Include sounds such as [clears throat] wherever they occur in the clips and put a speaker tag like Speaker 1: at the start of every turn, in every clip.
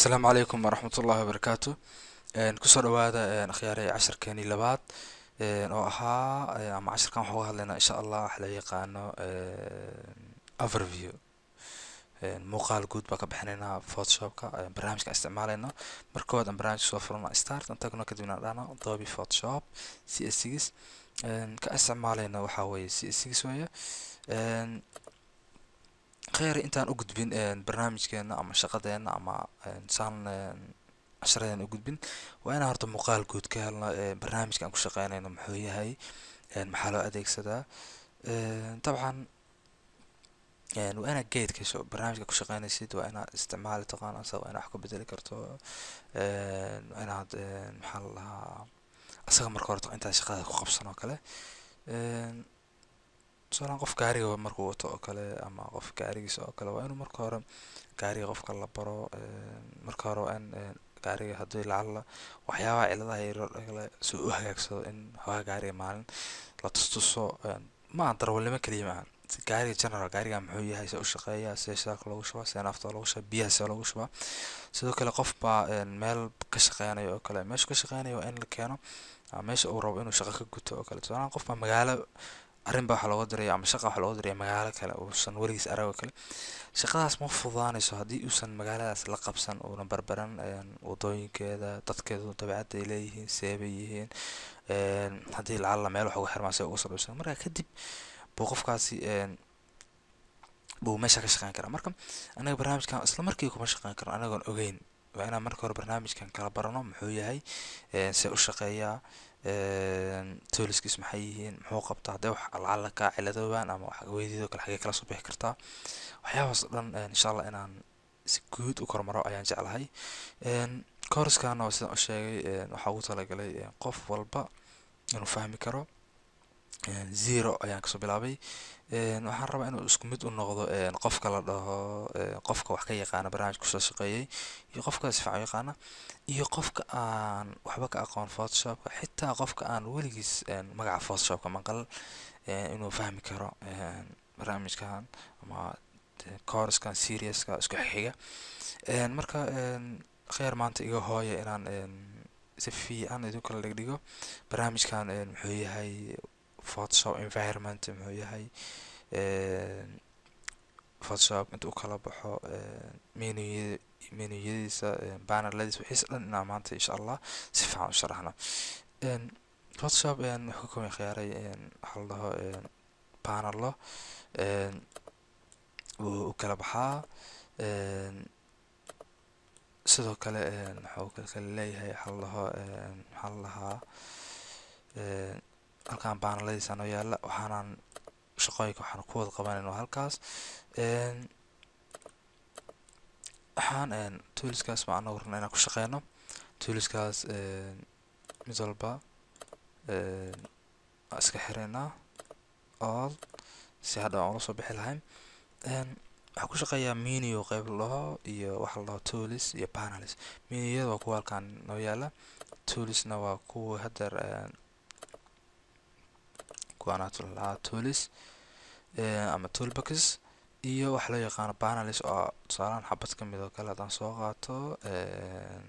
Speaker 1: asalaamu calaykum waraxmat ullahi wabarakaatu kusoo dhawaada akhyaare casharkeenii labaad oo ahaa ama casharkan waxaa uga insha allah wax la yaqaano overview muuqaal guud baa ka bixinaynaa photoshopka barnaamijkan isticmaaleyna markood aan barnaamijka soo furana start aan tagno kadibna aan dhahno adobe photoshop c s six ka isticmaaleyna waxaa weeye c s six weeye kheyr intaan u gudbin barnaamijkeena ama shaqadeena ama saan casharadeen u gudbin waa inaan horta muuqaal guud ka helno barnaamijka aan ku shaqeynayno muxuu yahay maxaa loo adeegsadaa dabcan waa inaad geed ka barnaamijka ku shaqeynaysid waa inaad isticmaali taqaana waa inaa wax ku bedeli karto waa inaad maxaa la lahaa asaga marka horeta intaad shaqada ku qabsan oo kale tusaala qof gaariga markuu wato oo kale ama qof gaarigiisa oo kale waa inuu marka hore gaariga qofka la baro marka hore waa in gaariga hadii lacalla waxyaabaha ciladaha yaryarkale si u hagaagsado in hooga gaariga maalin la tustuso maaha darawalnimo keliya maaha gaariga general gaariga muxuu yahay se u see shidaalka loogu shubaa see nafta loogu shubaa biyaha see loogu shubaa sidoo kale qof meel ka shaqeynayo oo kale meeshuu ka shaqeynayo waa in la keeno meesha uu rabo inuu shaqo ka guto oo kale tusaalahaan qof magaalo arinba waxaa looga diraya ama shaqa waxaa looga diraya magaalo kale uusan weligiis arago kale shaqadaas ma fudaanayso haddii uusan magaaladaas la qabsan uuna barbaran wadooyinkeeda dadkeedu dabeecadda ay leeyihiin seebay yihiin haddii lacalla meel wax uga xirmaan si uga saldhibsan marka kadib buu qofkaasi buu meesha ka shaqeyn karaa marka anaga barnaamijkan isla markii kuma shaqeyn karan anagoon ogeyn waa inaan marka hore barnaamijkan kala barano muxuu yahay see u shaqeeyaa Ehm, tooliskiis maxay yihiin muxuu qabtaa hadee wax alacala kaa ciladooban ama wax weydiido kale xagee kala soo bixi kartaa waxyaabahaas o dhan eh, insha allah inaan si guud u kormaro ayaan jeclahay ehm, kooraskana sidaan u sheegay eh, waxaa ugu talagalay eh, qof walba inuu fahmi karo zero ayaan kasoo bilaabay waxaan rabaa inuu isku mid u noqdo qofka la dhaho qofka wax ka yaqaana barnaamijka kusoo shaqeeyay iyo qofka sifiican yaqaana iyo qofka aan waxba ka aqoon photoshopka xitaa qofka aan weligiis magaca photoshopka maqal inuu fahmi karo barnaamijkan ama corskan serioska isku xiga marka khyaar maanta iga hooya inaan si fiican idin kala dhigdhigo barnaamijkan wuxuu yahay photoshop environment muxuu yahay photoshop inta u kala baxo menuya menuyadiisa bannerladiisa wixiisa dhan inaan maanta insha allah si fiican u sharaxno photoshop wuxuu ka kooban khiyaaray waxaa la dhaho bannerlo wuu u kala baxaa sidoo kale wuxuu kale leeyahay waxaa la halkaan baanaladisa noo yaala waxaanaan shaqooyinka waxaan ku wada qabanayna halkaas waxaan tuuliskaas ma anagu rabna inaan ku shaqeyno tuuliskaas mid walba waa iska xireynaa ood si hadha aan ula soo bixi lahayn waxaa ku shaqeeyaa miniyo qeyb la dhaho iyo waxa la dhaho toolis iyo banalis miniyada waa kuwa halkaan noo yaala toolisna waa kuwa hadeer guanatola toolis eh, ama toolbaks iyo waxa loo yaqaano banalis oo tusaalaan xabad kamid ah oo kale haddaan soo qaato eh,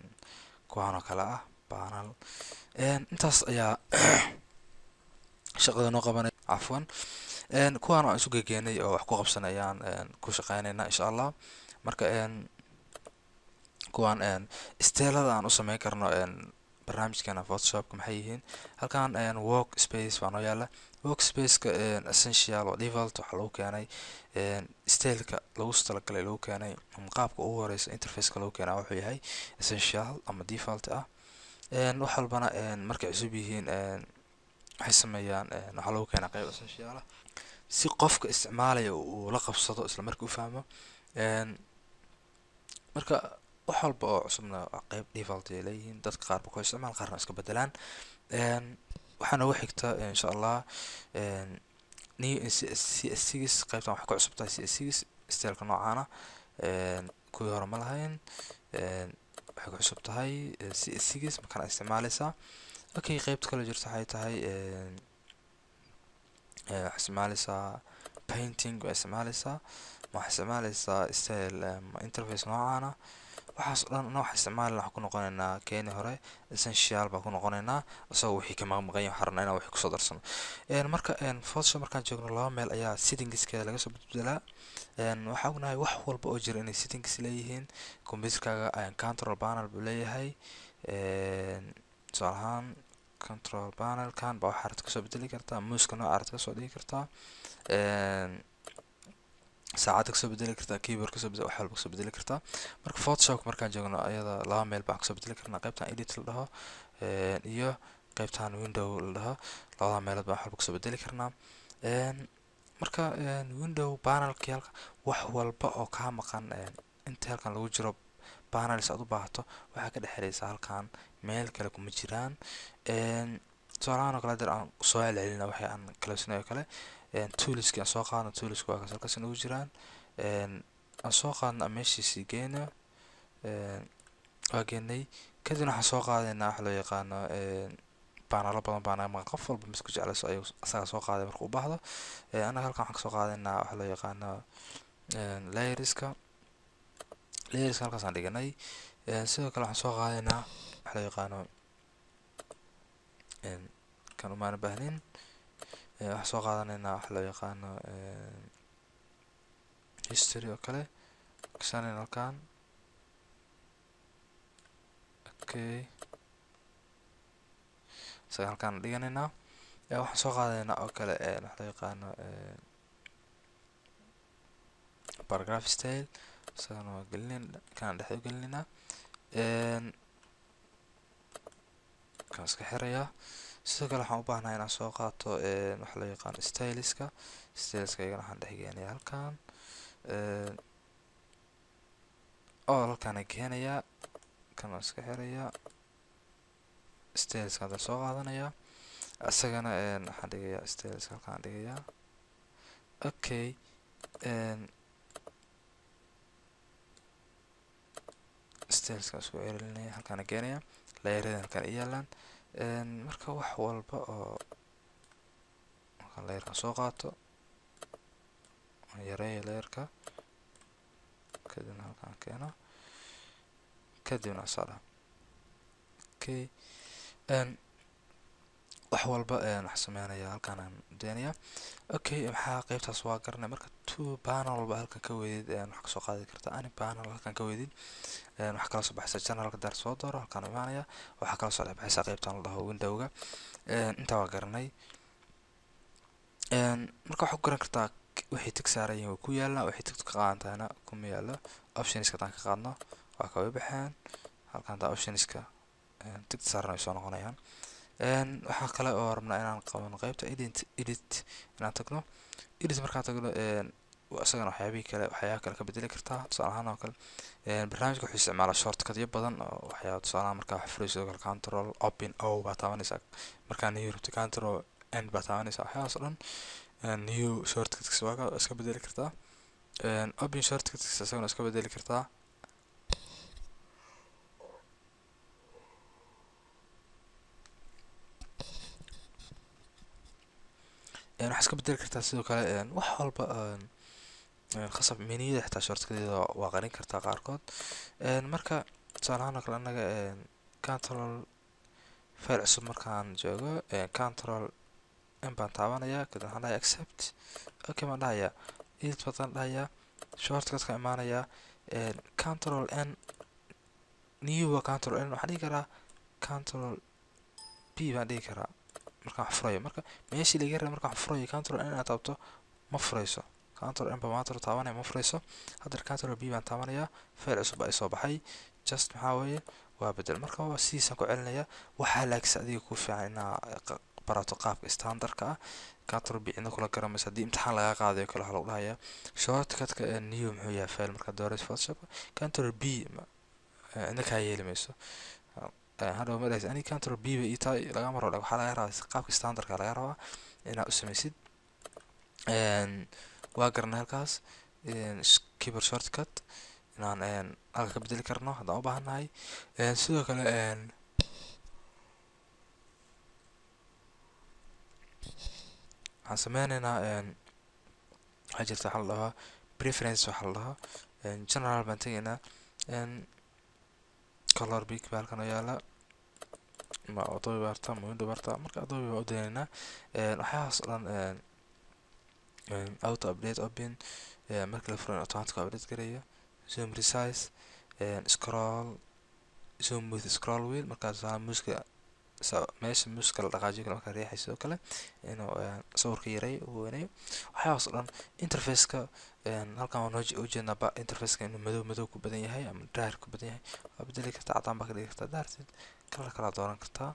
Speaker 1: kuwaan kale ah banal eh, intaas ayaa [clears throat] shaqada noo qabanaya cafwan kuwaan aan isu gegeenay oo wax ku qabsan ayaan ku shaqeynayna insha allah marka kuwaan steelada aan u sameyn karno barnaamijkeena photoshopka maxay yihiin halkan work space baa noo yaala workspaceka essential oo default waxaa lagu keenay styleka lagu talagalay lagu keenay qaabka ugu horeysa interfaceka lagu keena wuxuu yahay essential ama default ah wax walbana markay cusub yihiin waxay sameeyaan waxaa lagu keenaa qeyb essentialah si qofka isticmaalaya uu la qabsado islamarkii u fahmo marka wax walba oo cusubna qeyb default ay leeyihiin dadka qaarba ku isticmaal qaarna iska bedelaan waxaa nooga xigta insha allah new c s cs qaybtan waxay ku cusub tahay c s cs styleka noocaana kuwii hore ma lahayn waxay ku cusub tahay c eh, s cs markaan isticmaaleysaa okay qaybta kale jirta waxay tahay eh, waxaa isticmaaleysaa painting waa isticmaaleysaa waxaa isticmaaleysaa style eh, interface noocaana waxaas dhan ana waxaan isticmaalna waxaan ku noqonaynaa keeni hore essential baan ku noqonaynaa isagoo wixii ka maqmaqan yahay waxaan rabnaa wixii kusoo darsano marka photoshop markaan joogno laba meel ayaa settingskeeda laga soo bedbedelaa waxaa ognahay wax walba oo jira inay settings leeyihiin computerkaaga control panel buu leeyahay tusaale ahaan control panelkan baa waxaad kasoo bedeli kartaa muuska noocaad kasoo dhigi kartaa saacada kasoo bedeli kartaa keyboard kasoo bedel wax kasoo bedeli kartaa marka photoshop markaan joogno ayada laba meel baan kasoo bedeli karnaa qaybtan edit la dhaho iyo qaybtaan window la dhaho labada meelood baan wax walba kasoo bedeli karnaa marka window banalki halka wax walba oo kaa maqan inta halkan lagu jiro banalis aad u baahato waxaa ka dhexelaysaa halkan meel kale kuma jiraan tusaalahaan oo kale haddii aan soo celcelina waxay aan kalabsinayo kale tuuliski aan soo qaadno tuuliska waa kas halkaas ugu jiraan aan soo qaadna meeshiisi geena waa geenay kadibna waxaan soo qaadaynaa waxa loo yaqaano baanalo badan baan ama qof walba misku jeclayso ayuu asaga soo qaaday marka u baahdo annaga halkan waxaan kasoo qaadaynaa waxa loo yaqaano layeriska layeriska halkaasaan dhiganay sidoo kale waxaan soo qaadaynaa waxa loo yaqaano kan umaana baahnin waxaa soo qaadanaynaa waxa loo yaqaano history oo kale kasanayn halkaan okay isaga halkaan dhiganaynaa waxaan soo qaadaneynaa oo kale waxa loo yaqaano paragraph style isagan waa gelinen kana dhexe u kan iska xirayaa sidoo kale waxaan u baahnahay inaan soo qaato waxa loo yaqaano styliska styliska iyagana waxaan dhex geenaya halkan oo halkaana keenayaa kan waan iska xirayaa styliska haddaan soo qaadanayaa isagana waxaan dhigayaa styliska halkaan dhigayaa okay styliska isku celinaya halkaana keenayaa layeradan halkaan i yaalaan marka wax walba oo markaan soo qaato aan yareeyo leerka kadibna halkaan keeno kadibna asaadha okay wax walba ayaan eh, wax sameynaya halkan aan daynaya okay maxaa qeybtaas waa garanay marka two banal walba halkan ka weydid ayaan eh, wax kasoo qaadi kartaa ani panel halkan ka weydid ayaan eh, wax kala soo baxaysa channelka daar soo dooro halkan imaanaya waxaa kala soo dhex qeybtan la dhaho windowga intaa waa garanay marka waxaad ku garan kartaa wixii tag saaran waa ku yaalna wixii tag ka qaadan kuma yaala optionska haddaan ka qaadno waa ka way halkan hadaa optionska tag saaran ay soo noqonayaan waxaa kale oo rabnaa inaan qabano qeybta edit edit inaan tagno edit markaan tagno isagana waxyaabihii kale waxyaabaha kale ka bedeli kartaa tusaale ahaan oo kale barnaamijka wuxuu isticmaalaa shortcutyo badan oo waxyaaba tusaalaha markaa waxaa furayso kale control open o baa taabanaysaa markaa new rabto control end baa taabanaysaa waxyaabaas oo dhan new shortcutkisa waa iska bedeli kartaa open shortcutkisa isagana iska bedeli kartaa waxaa iska bedeli kartaa sidoo kale wax walba khasab miniyada xitaa shortkadeeda waa qarin kartaa qaarkood marka tusaalahaan oo kale anaga control file cusub markaan joogo control n baan taabanaya kadib waxaan dhahaya accept okay baan dhahayaa edit batan dhahayaa shortcutkaan imaanayaa control n new control n waxaan dhigi karaa control b baan dhigi karaa markaan furayo marka meeshii laga raa markaan furayo control n inaad taabto ma furayso control n ba maanta taabanaya ma furayso haddana control b baan taabanayaa feel cusub ay soo baxay just maxaa weeye waa bedel marka sidiisaan ku celinayaa waxaa laagsa adiga kuu fiican inaa barato qaabka standardka ah control b cidna kula garamaysa haddii imtixaan laga qaadayo kale waxaa lagu dhahayaa shortcudka new muxuu yahay feel markaa doorayso photoshop control b cidna kaa yeeli mayso waxaan control b bay tahay lagama rabo waxaa laga rabaa qaabka standardka laga rabaa inaad u samaysid waa garana halkaas keyboard shortcut inaan halka ka bedeli karno haddaan u nahay sidoo kale waxaan sameyneynaa waxaa jirta waxaa la dhahaa preference waxaa la dhahaa general baan tegaynaa color big baa halkan oo yaala ama adobe barta ama window barta marka adobe waa udaneynaa eh, waxyahaas o dhan eh, eh, auto update open marka la furan automatic update garaya zoom resize scroll zoom with scroll wheel markaas muska meesha muskala dhaqaajiykan markaa riixay sidoo kale inuu eh, sawirka yaray uu weynayo waxyaabaas o dhan interfaceka eh, halkan waan ujeednaa ba interfaceka inuu madow madow ku badan yahay ama daar ku badan yahay waa bedeli kartaa cadaan baa ka dhigi kartaa daarteed kalar kalaa dooran kartaa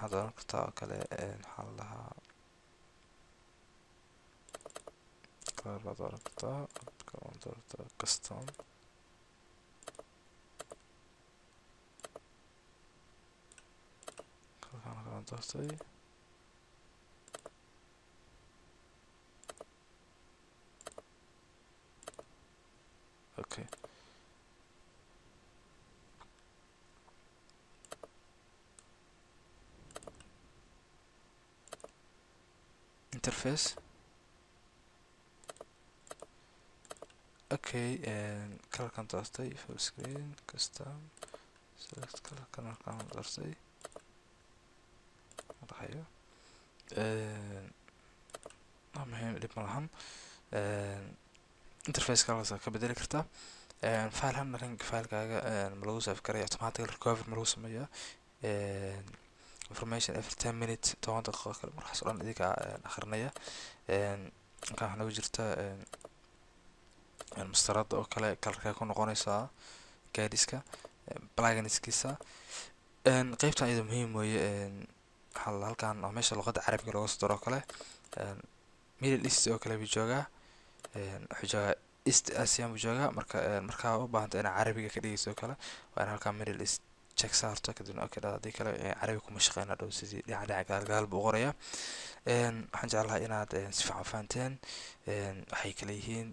Speaker 1: waxaa eh, dooran kartaa oo kale maxaa la dhahaa kalar baa dooran kartaa dooran kartaa custom click on contactee. Okay. interface. Okay, and color contrast full screen, custom, select color contrast hayo muhiim dhib ma lahan interface ka bedeli kartaa file hana link filekaaga malagu lagu save automatic recover malagu lagu information every ten minutes toban daqiiqo kale markaas odhan dhan idinka akrinaya halkan waxaa noogu jirta mastarada oo kale kalarkaa ku noqonaysaa gaadiska pluginskiisa qeybtan iyada muhiim weeye halkan waa meesha luqadda carabiga looga soo oo kale middle east oo kale buu joogaa wuxuu joogaa east asian buu joogaa marka markaa u baahanto inaad carabiga ka dhigayso oo kale waa in halkan middle east check saarto kadibna okay dhada hadii kale carabi kuma shaqeyna dhow sidii dhinac dhinac gadaal buu qoraya waxaan jeclaha inaad si fiican fahanteen waxay kale yihiin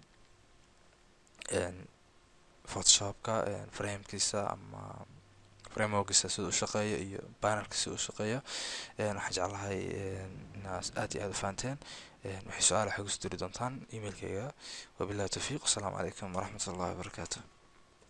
Speaker 1: photoshopka framekiisa ama frameworkisa sida ushaqeeya iyo banarka sida ushaqeeya waxaan jeclahay inaa aad iyo aad ufahanteen wixii su-aal waxay kusoo diri doontaan emailkeyga wabilahi towfiiq wasalaamu calaykum waraxmat ullahi